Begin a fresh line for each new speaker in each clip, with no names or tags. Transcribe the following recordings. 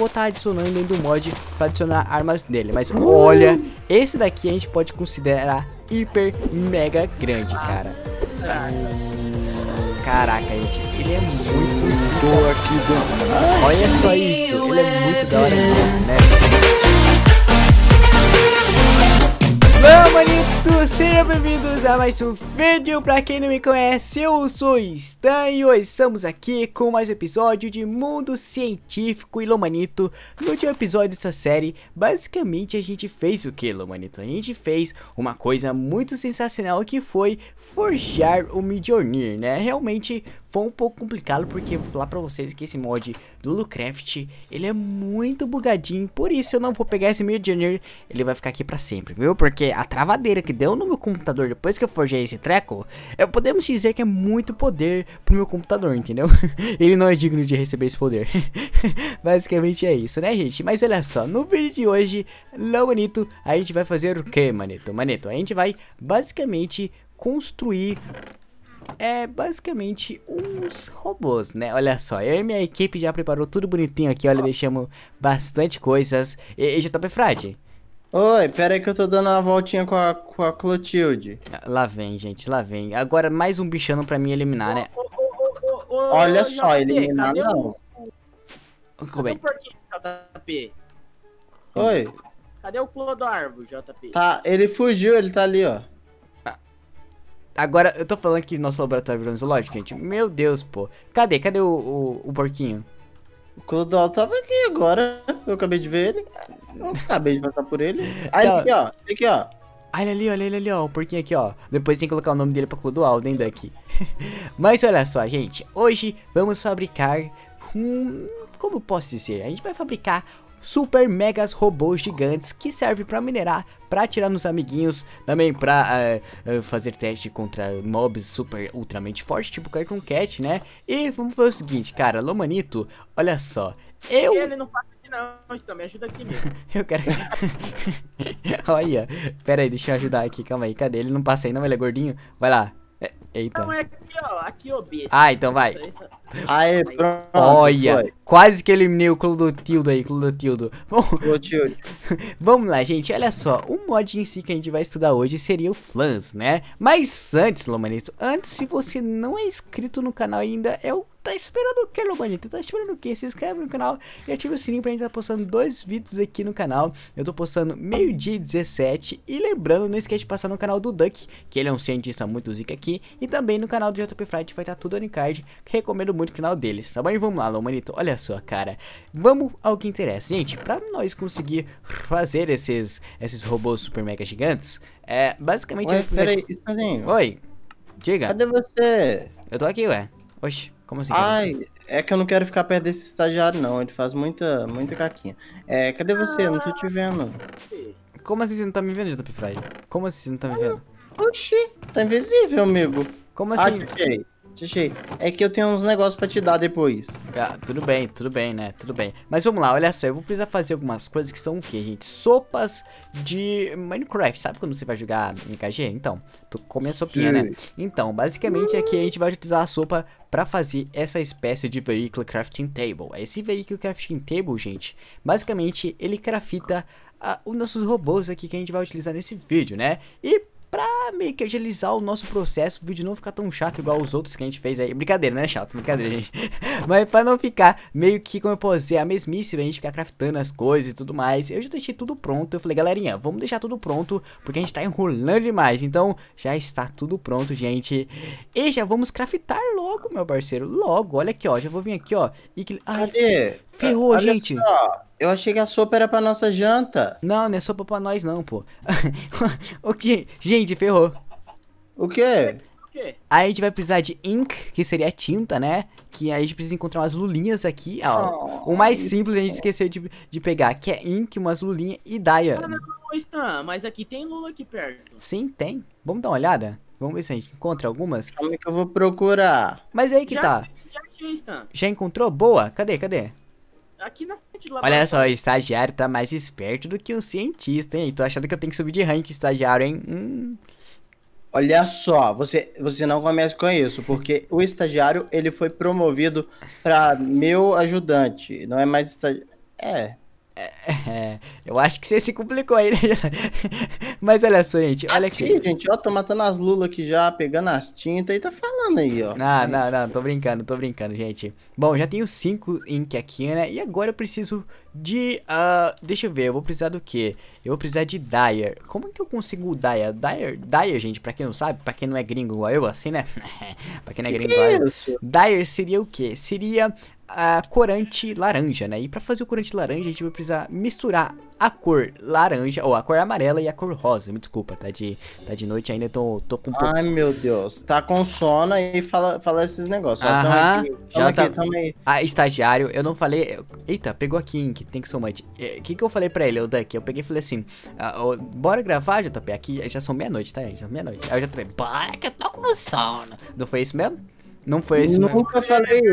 vou estar tá adicionando ainda um mod para adicionar armas nele. Mas olha, esse daqui a gente pode considerar hiper mega grande, cara. Hum, caraca, gente, ele é muito estou aqui Olha só isso, ele é muito da hora né? Olá, manitos! Sejam bem-vindos a mais um vídeo. Pra quem não me conhece, eu sou Stan e hoje estamos aqui com mais um episódio de Mundo Científico e Lomanito. No último episódio dessa série, basicamente a gente fez o que, Lomanito? A gente fez uma coisa muito sensacional que foi forjar o Midjournir, né? Realmente foi um pouco complicado porque vou falar pra vocês que esse mod do Lucraft, ele é muito bugadinho, por isso eu não vou pegar esse Midjourney, ele vai ficar aqui pra sempre, viu? Porque a travadeira que deu no meu computador depois que eu forjei esse treco, eu podemos dizer que é muito poder pro meu computador, entendeu? ele não é digno de receber esse poder. Basicamente é isso, né gente? Mas olha só, no vídeo de hoje, lá bonito, a gente vai fazer o que, Manito? Manito, a gente vai basicamente construir é basicamente uns robôs, né? Olha só, eu e minha equipe já preparou tudo bonitinho aqui, olha, deixamos bastante coisas. E, e já tá Frade. Oi, pera aí que eu tô dando uma voltinha com a, com a Clotilde. Lá vem, gente, lá vem. Agora mais um bichano pra mim eliminar, né? olha só, eliminar não. É? O... Como é? JP? Oi. Cadê o Clodoarvo, JP? Tá, ele fugiu, ele tá ali, ó. Agora, eu tô falando que nosso laboratório virou um zoológico, gente. Meu Deus, pô. Cadê? Cadê o, o, o porquinho? O Clodol tava aqui agora. Eu acabei de ver ele. Eu acabei de passar por ele. Aí, tá. aqui, ó. Aqui, ó. Olha ali, olha olha ali, ó, o porquinho aqui, ó. Depois tem que colocar o nome dele pra Clodoaldo, hein, Duck. Mas olha só, gente. Hoje vamos fabricar Como posso dizer? A gente vai fabricar super megas robôs gigantes que serve para minerar, para atirar nos amiguinhos, também para uh, eh, uh, eh, fazer teste contra mobs super ultramente fortes, tipo Cartoon Cat, né? E vamos fazer o seguinte, cara, Lomanito, olha só, eu... Ele não faz aqui não, então me ajuda aqui mesmo. eu quero... olha, pera aí, deixa eu ajudar aqui, calma aí, cadê? Ele não passa aí não, ele é gordinho? Vai lá, Eita. Não, é aqui, ó. Aqui, ó, bicho. Ah, então vai. Aê, pronto. Olha, foi. quase que eliminei o Clodotildo aí, Clodotildo. Bom, Clodotildo. vamos lá, gente. Olha só, o mod em si que a gente vai estudar hoje seria o Flans, né? Mas antes, Lomanito, antes, se você não é inscrito no canal ainda, eu é tá esperando o que, Lomanito? Tá esperando o que? Se inscreve no canal e ativa o sininho pra gente estar tá postando dois vídeos aqui no canal. Eu tô postando meio-dia 17. E lembrando, não esquece de passar no canal do Duck, que ele é um cientista muito zica aqui. E também no canal do JP Fright vai estar tá tudo no card. Recomendo muito o canal deles, tá bom? E vamos lá, Lomanito. Olha só, cara. Vamos ao que interessa. Gente, pra nós conseguir fazer esses, esses robôs super mega gigantes, é basicamente... Oi, peraí, Oi, diga. Cadê você? Eu tô aqui, ué. Oxi. Como assim? Ai, é que eu não quero ficar perto desse estagiário, não. Ele faz muita, muita caquinha. É, cadê você? Eu não tô te vendo. Como assim você não tá me vendo, Jump Fry? Como assim você não tá me vendo? Oxi, tá invisível, amigo. Como ah, assim? Ah, Xixi, é que eu tenho uns negócios pra te dar depois. Ah, tudo bem, tudo bem, né? Tudo bem. Mas vamos lá, olha só, eu vou precisar fazer algumas coisas que são o quê, gente? Sopas de Minecraft, sabe quando você vai jogar MKG? Então, tu come a sopinha, Sim. né? Então, basicamente aqui a gente vai utilizar a sopa pra fazer essa espécie de veículo crafting table. É esse veículo crafting table, gente, basicamente ele crafta ah, os nossos robôs aqui que a gente vai utilizar nesse vídeo, né? E meio que agilizar o nosso processo, o vídeo não ficar tão chato igual os outros que a gente fez aí. Brincadeira, né? Chato, brincadeira, gente. Mas pra não ficar meio que, como eu posso dizer, a mesmice a gente ficar craftando as coisas e tudo mais, eu já deixei tudo pronto. Eu falei, galerinha, vamos deixar tudo pronto, porque a gente tá enrolando demais. Então, já está tudo pronto, gente. E já vamos craftar logo, meu parceiro. Logo, olha aqui, ó. Já vou vir aqui, ó. E... Ai, Cadê? Ferrou, Olha gente. Só, eu achei que a sopa era pra nossa janta. Não, não é sopa pra nós, não, pô. o que? Gente, ferrou. O quê? O quê? Aí a gente vai precisar de ink, que seria tinta, né? Que a gente precisa encontrar umas lulinhas aqui. Ó, oh, o mais simples a gente esqueceu de, de pegar, que é ink, umas lulinhas e daia. Ah, mas aqui tem lula aqui perto. Sim, tem. Vamos dar uma olhada? Vamos ver se a gente encontra algumas. Como é que eu vou procurar? Mas é aí que já, tá. Já, já, já encontrou? Boa. Cadê, cadê? Aqui na frente do Olha só, o estagiário tá mais esperto do que um cientista, hein? Tô achando que eu tenho que subir de rank, estagiário, hein? Hum. Olha só, você, você não começa com isso, porque o estagiário ele foi promovido para meu ajudante, não é mais estagiário. É, é, é, eu acho que você se complicou aí, né? Mas olha só, gente, olha aqui. aqui. gente, ó, tô matando as lulas aqui já, pegando as tintas e tá falando aí, ó. Não, não, não, tô brincando, tô brincando, gente. Bom, já tenho cinco ink aqui, né? E agora eu preciso de... Uh, deixa eu ver, eu vou precisar do que? Eu vou precisar de Dyer. Como que eu consigo o Dyer? Dyer, Dyer gente, pra quem não sabe, pra quem não é gringo igual eu, assim, né? pra quem não é gringo igual é eu. Dyer seria o que? Seria a uh, corante laranja, né? E pra fazer o corante laranja, a gente vai precisar misturar a cor laranja, ou a cor amarela e a cor rosa. Me desculpa, tá de, tá de noite ainda, tô, tô com... Ai, meu Deus. Tá com sono e fala, fala esses negócios. Aham, já aqui, tá... aí. Ah, estagiário, eu não falei... Eita, pegou aqui, Ink, tem que somar. O é, que que eu falei pra ele, o Duck? Eu peguei e falei assim, ah, oh, bora gravar, JP, aqui já são meia-noite, tá? Já são meia-noite. Aí eu já falei, bora que eu tô com sono. Não foi isso mesmo? Não foi isso né? Nunca mesmo. É falei é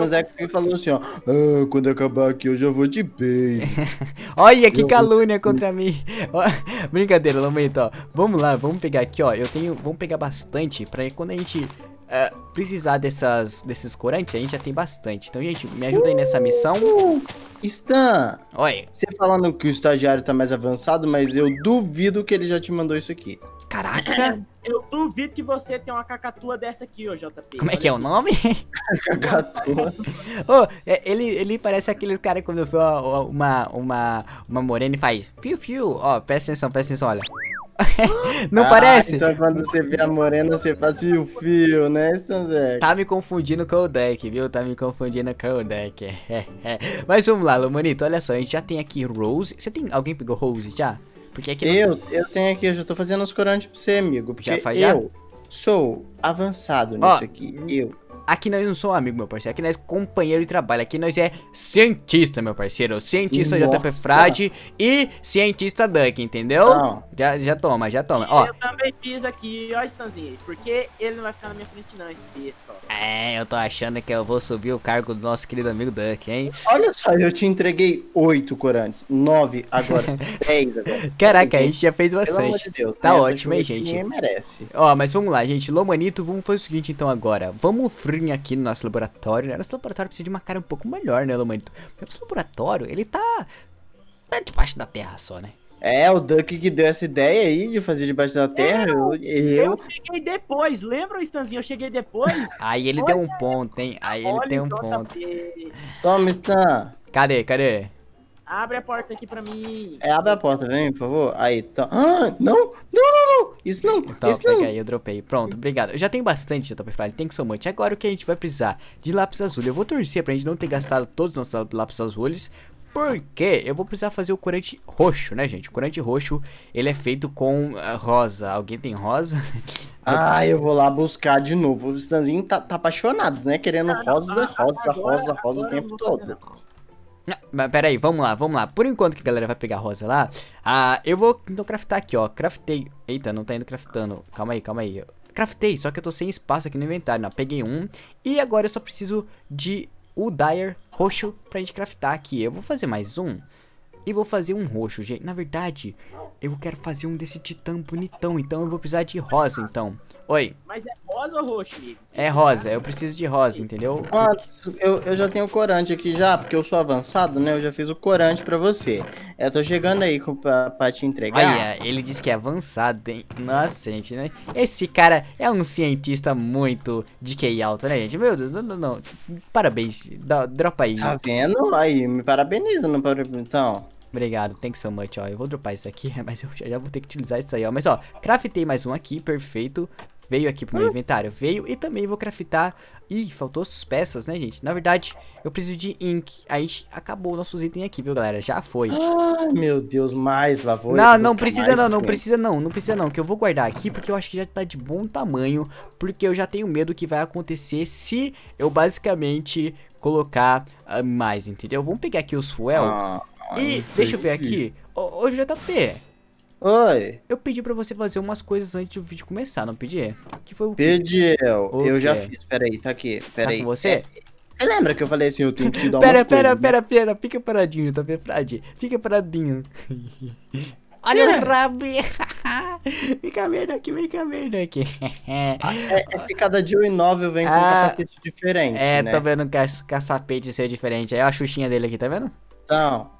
o Zé que Spanzex falou assim, ó. Ah, quando acabar aqui eu já vou de bem. Olha, que calúnia contra mim. Brincadeira, Lamento, ó. Vamos lá, vamos pegar aqui, ó. Eu tenho... Vamos pegar bastante pra quando a gente... Uh, precisar dessas, desses corantes, a gente já tem bastante. Então, gente, me ajuda aí nessa missão. Uh, Stan! Oi. Você falando que o estagiário tá mais avançado, mas eu duvido que ele já te mandou isso aqui. Caraca! É, eu duvido que você tenha uma cacatua dessa aqui, ô JP. Como é que é o nome? cacatua. oh, ele, ele parece aquele cara que quando vê uma, uma, uma morena e faz fio, fio. Ó, oh, presta atenção, presta atenção, olha. Não ah, parece? Então quando você vê a morena, você faz fio fio, né, Stanzek? Tá me confundindo com o deck, viu? Tá me confundindo com o deck. Mas vamos lá, Lomonito, olha só, a gente já tem aqui Rose. Você tem. Alguém pegou Rose já? Porque aqui eu, não... eu tenho aqui, eu já tô fazendo os corantes pra você, amigo. Porque já faz eu sou avançado nisso Ó, aqui. Eu aqui nós não somos amigos, meu parceiro. Aqui nós é companheiro de trabalho. Aqui nós é cientista, meu parceiro. Cientista Nossa. JP Frade e cientista Duck, entendeu? Já, já toma, já toma. ó. Eu também fiz aqui, ó, Stanzinho. Porque ele não vai ficar na minha frente, não, esse besta, É, eu tô achando que eu vou subir o cargo do nosso querido amigo Duck, hein? Olha só, eu te entreguei oito corantes. Nove agora. dez agora. Caraca, a gente já fez bastante. De Deus, né? tá ótimo, hein, gente? Ninguém merece. Ó, mas vamos lá, gente. Lomanito, vamos fazer o seguinte então agora. Vamos livrinho aqui no nosso laboratório, né? Nosso laboratório precisa de uma cara um pouco melhor, né, Lomanito? Porque nosso laboratório, ele tá... tá debaixo da terra só, né? É, o Duck que deu essa ideia aí de fazer debaixo da terra. Eu, eu... eu cheguei depois, lembra, Stanzinho? Eu cheguei depois. aí ele Olha deu um ponto, hein? Aí ele tem um ponto. Toma, Stan. Cadê, cadê? Abre a porta aqui pra mim. É, abre a porta, vem, por favor. Aí, tá. Ah, não, não, não, não. Isso não, então, isso não. aí, eu dropei. Pronto, obrigado. Eu já tenho bastante, JP Fly, tem que somar. Agora o que a gente vai precisar? De lápis azul. Eu vou torcer pra gente não ter gastado todos os nossos lápis azuis, porque eu vou precisar fazer o corante roxo, né, gente? O corante roxo, ele é feito com rosa. Alguém tem rosa? Ah, eu vou lá buscar de novo. O Stanzinho tá, tá apaixonado, né? Querendo rosa, rosa, rosa, rosa, rosa o tempo todo pera aí, vamos lá, vamos lá. Por enquanto que a galera vai pegar a rosa lá, ah, eu vou então craftar aqui, ó. Craftei. Eita, não tá indo craftando. Calma aí, calma aí. Craftei, só que eu tô sem espaço aqui no inventário, não. Peguei um. E agora eu só preciso de o dire roxo pra gente craftar aqui. Eu vou fazer mais um. E vou fazer um roxo, gente. Na verdade, eu quero fazer um desse titã bonitão. Então eu vou precisar de rosa, então. Oi. Mas é rosa ou roxo, amigo? É rosa, eu preciso de rosa, entendeu? Ah, eu, eu já tenho corante aqui já, porque eu sou avançado, né? Eu já fiz o corante pra você. Eu é, tô chegando aí com, pra, pra te entregar. Olha, ele disse que é avançado, hein? Nossa, gente, né? Esse cara é um cientista muito de QI alto, né, gente? Meu Deus, não, não, não. Parabéns, dá, dropa aí. Tá vendo? Aí, me parabeniza, não parabeniza, então. Obrigado, thanks so much, ó. Eu vou dropar isso aqui, mas eu já vou ter que utilizar isso aí, ó. Mas, ó, craftei mais um aqui, perfeito. Veio aqui pro meu ah. inventário, veio e também vou craftar... Ih, faltou as peças, né, gente? Na verdade, eu preciso de ink. Aí acabou nossos itens aqui, viu, galera? Já foi. Ah, meu Deus, mais lavoura. Não, não precisa não, não precisa não, não precisa não. Que eu vou guardar aqui porque eu acho que já tá de bom tamanho. Porque eu já tenho medo que vai acontecer se eu basicamente colocar ah, mais, entendeu? Vamos pegar aqui os fuel. Ah, e ah, deixa eu ver aqui. Ô, ô JP, Oi. Eu pedi pra você fazer umas coisas antes do vídeo começar, não pedi? Que foi o que? eu. O já fiz. Peraí, tá aqui. Peraí. Tá com você? É, você lembra que eu falei assim, eu tenho que dar dar pera, pera, né? pera, pera, fica paradinho, tá Fred? Fica paradinho. Olha é. o rabo. Fica vendo aqui, vem cá vendo aqui. é, é, que cada dia o Inóvel vem com ah, um capacete diferente, É, né? tá vendo que o caçapete seu diferente. Aí, é a xuxinha dele aqui, tá vendo? Então,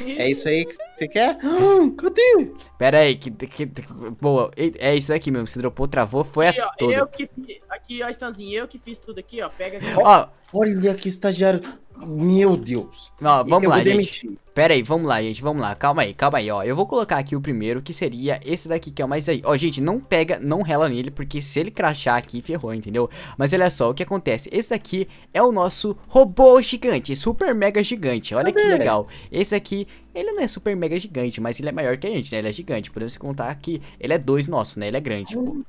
é isso aí que você quer? Ah, cadê? Pera aí, que, que, que, Boa, é isso aqui mesmo. Você dropou, travou, foi aqui, a ó, toda. Eu que, aqui, ó, Stanzinho, eu que fiz tudo aqui, ó. Pega aqui. Ó, olha que estagiário. Meu Deus. Ó, vamos eu lá, gente. Pera aí, vamos lá, gente, vamos lá. Calma aí, calma aí, ó. Eu vou colocar aqui o primeiro, que seria esse daqui, que é o mais aí. Ó, gente, não pega, não rela nele, porque se ele crachar aqui, ferrou, entendeu? Mas olha só, o que acontece? Esse daqui é o nosso robô gigante, super mega gigante. Olha Cadê? que legal. Esse aqui ele não é super mega gigante, mas ele é maior que a gente, né? Ele é gigante. Podemos contar que ele é dois nosso, né? Ele é grande. Hum,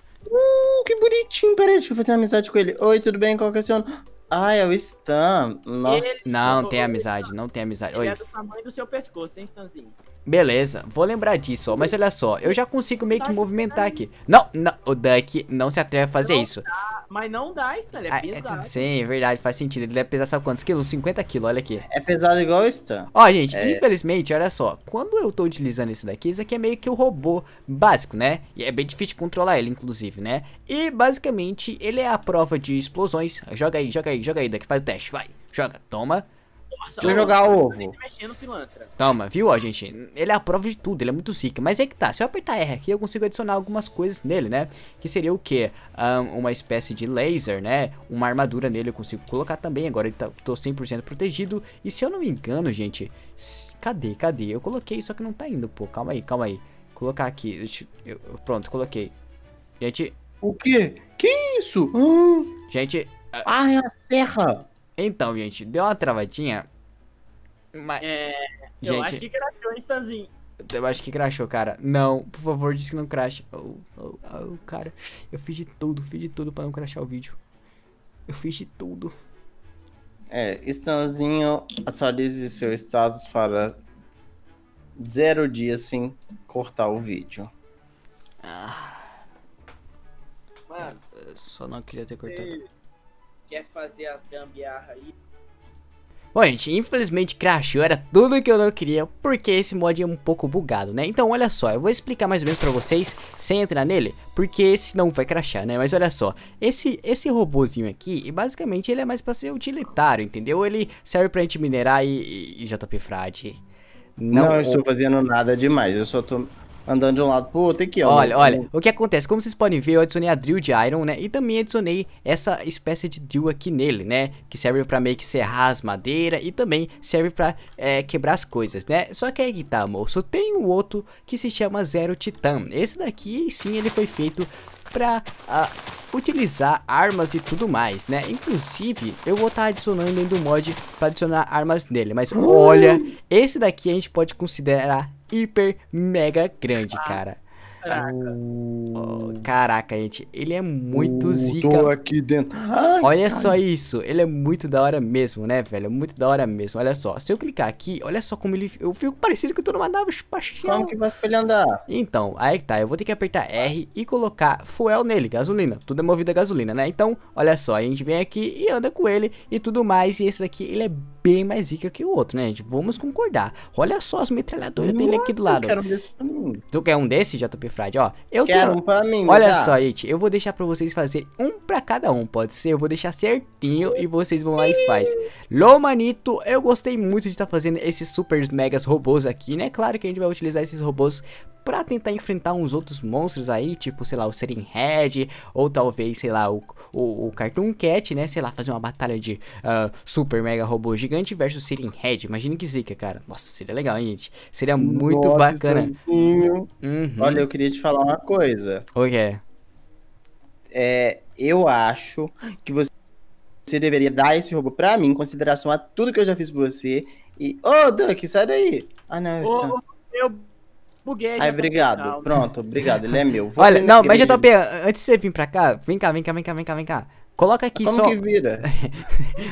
que bonitinho. aí, deixa eu fazer uma amizade com ele. Oi, tudo bem? Qual que é o seu nome? Ah, é o Stan. Nossa. Ele é não, tem amizade, não tem amizade. Ele é Oi. é do tamanho do seu pescoço, hein, Stanzinho? Beleza, vou lembrar disso, ó. Mas olha só, eu já consigo meio que tá movimentar aqui. Não, não, o Duck não se atreve a fazer não isso. Dá, mas não dá, Stan, é, ah, é pesado. sim, é verdade, faz sentido. Ele deve pesar quantos quilos? 50 quilos, olha aqui. É pesado igual Stan. Ó, gente, é... infelizmente, olha só. Quando eu tô utilizando esse daqui, isso aqui é meio que o um robô básico, né? E é bem difícil controlar ele, inclusive, né? E, basicamente, ele é a prova de explosões. Joga aí, joga aí, joga aí, Duck, faz o teste, vai. Joga, toma. Nossa, Deixa eu jogar ovo. Calma, Toma, viu, ó, gente? Ele é a prova de tudo, ele é muito sick. Mas é que tá, se eu apertar R aqui, eu consigo adicionar algumas coisas nele, né? Que seria o quê? Um, ah, uma espécie de laser, né? Uma armadura nele eu consigo colocar também. Agora ele tá, tô 100% protegido. E se eu não me engano, gente... Cadê, cadê? Eu coloquei, só que não tá indo, pô. Calma aí, calma aí. Colocar aqui. Eu, eu, pronto, coloquei. Gente... O quê? Que isso? Gente... Ah, ah, é a serra! Então, gente, deu uma travadinha. Mas. É. Gente, eu acho que crashou, Stanzinho. Eu acho que crashou, cara. Não, por favor, diz que não crash. Oh, oh, oh, cara. Eu fiz de tudo, fiz de tudo pra não crashar o vídeo. Eu fiz de tudo. É, Stanzinho, atualize seu status para zero dias sem cortar o vídeo. Ah. Mano, eu só não queria ter cortado quer fazer as gambiarras aí. Bom, gente, infelizmente crashou, era tudo que eu não queria, porque esse mod é um pouco bugado, né? Então, olha só, eu vou explicar mais ou menos pra vocês, sem entrar nele, porque senão vai crashar, né? Mas olha só, esse, esse robôzinho aqui, basicamente ele é mais pra ser utilitário, entendeu? Ele serve pra gente minerar e, e, e JP Frade. Não, não eu estou fazendo nada demais, eu só tô andando de um lado pro outro aqui, ó. Olha, olha, o que acontece, como vocês podem ver, eu adicionei a drill de iron, né, e também adicionei essa espécie de drill aqui nele, né, que serve pra meio que serrar as madeiras e também serve pra é, quebrar as coisas, né. Só que aí que tá, moço, tem um outro que se chama Zero Titã, esse daqui sim ele foi feito pra... utilizar armas e tudo mais, né? Inclusive, eu vou estar tá adicionando dentro do mod para adicionar armas nele. Mas olha, hum. esse daqui a gente pode considerar hiper mega grande, ah, cara. Caraca. Oh, caraca, gente, ele é muito uh, zica. Tô aqui dentro. Ai, olha só isso, ele é muito da hora mesmo, né, velho? Muito da hora mesmo. Olha só, se eu clicar aqui, olha só como ele. Eu fico parecido que eu tô numa nave espacial. Como que vai ele andar? Então, aí que tá. Eu vou ter que apertar R e colocar fuel nele, gasolina. Tudo é movido a gasolina, né? Então, olha só, a gente vem aqui e anda com ele e tudo mais. E esse daqui, ele é bem mais rica que o outro, né, gente? Vamos concordar. Olha só as metralhadoras Nossa, dele aqui do lado. Eu quero um desse pra mim. Tu quer um desse, JP Friday Ó, eu quero tenho... um pra mim. Olha só, gente. Eu vou deixar pra vocês fazer um pra cada um, pode ser? Eu vou deixar certinho e vocês vão lá e faz. Lomanito, eu gostei muito de estar tá fazendo esses super megas robôs aqui, né? Claro que a gente vai utilizar esses robôs para tentar enfrentar uns outros monstros aí, tipo, sei lá, o Serin Head, ou talvez, sei lá, o, o, o, Cartoon Cat, né? Sei lá, fazer uma batalha de uh, Super Mega Robô Gigante versus Serin Head. Imagina que zica, cara. Nossa, seria legal, hein, gente? Seria muito Nossa, bacana. Uhum. Olha, eu queria te falar uma coisa. O que é? É, eu acho que você, você deveria dar esse robô pra mim, em consideração a tudo que eu já fiz por você. E, ô, oh, Duck, sai daí. Ah, não, eu oh, Meu Buguei. Aí, obrigado. Pronto, obrigado. Ele é meu. Vou Olha, não, mas já tô pegando. Antes de você vir pra cá, vem cá, vem cá, vem cá, vem cá, vem cá. Coloca aqui Como só. Como que vira?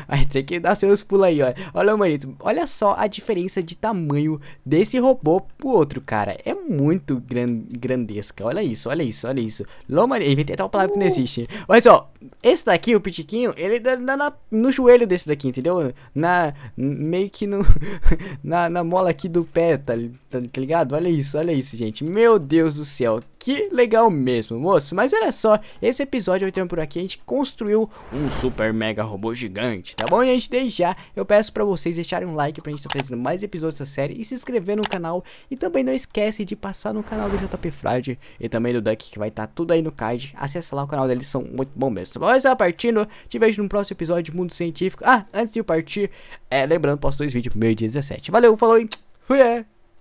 Vai ter que dar seus pulos aí, ó. Olha, manito, olha só a diferença de tamanho desse robô pro outro, cara. É muito gran... grandesca. Olha isso, olha isso, olha isso. Lomanito, inventei até uma palavra uh. que não uh. existe. Olha só, esse daqui, o pitiquinho, ele dá na, no joelho desse daqui, entendeu? Na, meio que no, na, na mola aqui do pé, tá, tá, tá ligado? Olha isso, olha isso, gente. Meu Deus do céu, que legal mesmo, moço. Mas olha só, esse episódio eu tenho por aqui, a gente construiu construiu um super mega robô gigante, tá bom? E antes de deixar, eu peço pra vocês deixarem um like pra gente estar tá fazendo mais episódios dessa série e se inscrever no canal. E também não esquece de passar no canal do JP Friday e também do Duck, que vai estar tá tudo aí no card. acesse lá o canal deles, são muito bom mesmo, tá bom? Mas, partindo, te vejo no próximo episódio de Mundo Científico. Ah, antes de eu partir, é, lembrando, posto dois vídeos pro meio dia 17. Valeu, falou e fui! É.